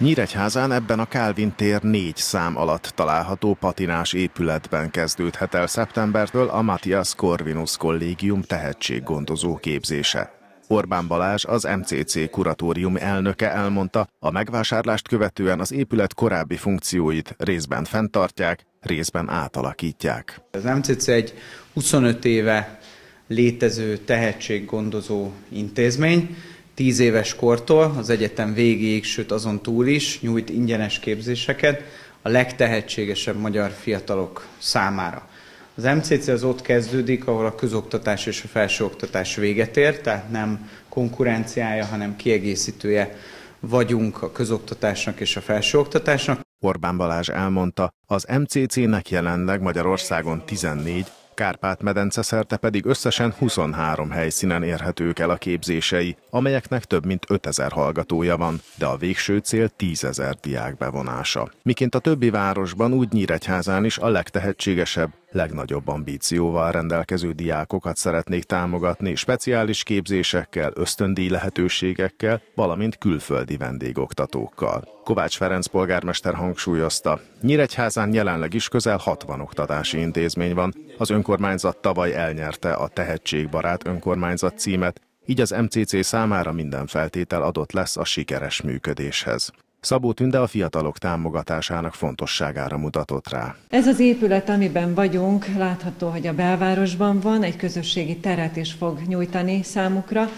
Nyíregyházán ebben a Calvin tér négy szám alatt található patinás épületben kezdődhet el szeptembertől a Matthias Corvinus Kollégium tehetséggondozó képzése. Orbán Balázs, az MCC kuratórium elnöke elmondta, a megvásárlást követően az épület korábbi funkcióit részben fenntartják, részben átalakítják. Az MCC egy 25 éve létező tehetséggondozó intézmény, tíz éves kortól az egyetem végéig, sőt azon túl is nyújt ingyenes képzéseket a legtehetségesebb magyar fiatalok számára. Az MCC az ott kezdődik, ahol a közoktatás és a felsőoktatás véget ér, tehát nem konkurenciája, hanem kiegészítője vagyunk a közoktatásnak és a felsőoktatásnak. Orbán Balázs elmondta, az MCC-nek jelenleg Magyarországon 14, Kárpát-medence szerte pedig összesen 23 helyszínen érhetők el a képzései, amelyeknek több mint 5000 hallgatója van, de a végső cél 10.000 diák bevonása. Miként a többi városban, úgy Nyíregyházán is a legtehetségesebb, legnagyobb ambícióval rendelkező diákokat szeretnék támogatni speciális képzésekkel, ösztöndíj lehetőségekkel, valamint külföldi vendégoktatókkal. Kovács Ferenc polgármester hangsúlyozta, Nyíregyházán jelenleg is közel 60 oktatási intézmény van. Az önkormányzat tavaly elnyerte a Tehetségbarát önkormányzat címet, így az MCC számára minden feltétel adott lesz a sikeres működéshez. Szabó Tünde a fiatalok támogatásának fontosságára mutatott rá. Ez az épület, amiben vagyunk, látható, hogy a belvárosban van, egy közösségi teret is fog nyújtani számukra,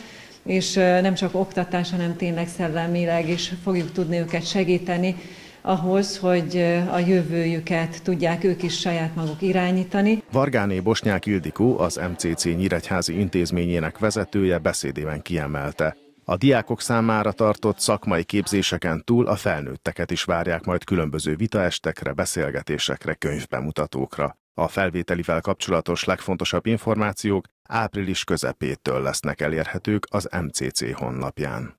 és nem csak oktatás, hanem tényleg szellemileg is fogjuk tudni őket segíteni ahhoz, hogy a jövőjüket tudják ők is saját maguk irányítani. Vargáné Bosnyák Ildikó, az MCC Nyíregyházi intézményének vezetője beszédében kiemelte. A diákok számára tartott szakmai képzéseken túl a felnőtteket is várják majd különböző vitaestekre, beszélgetésekre, könyvbemutatókra. A felvételivel kapcsolatos legfontosabb információk április közepétől lesznek elérhetők az MCC honlapján.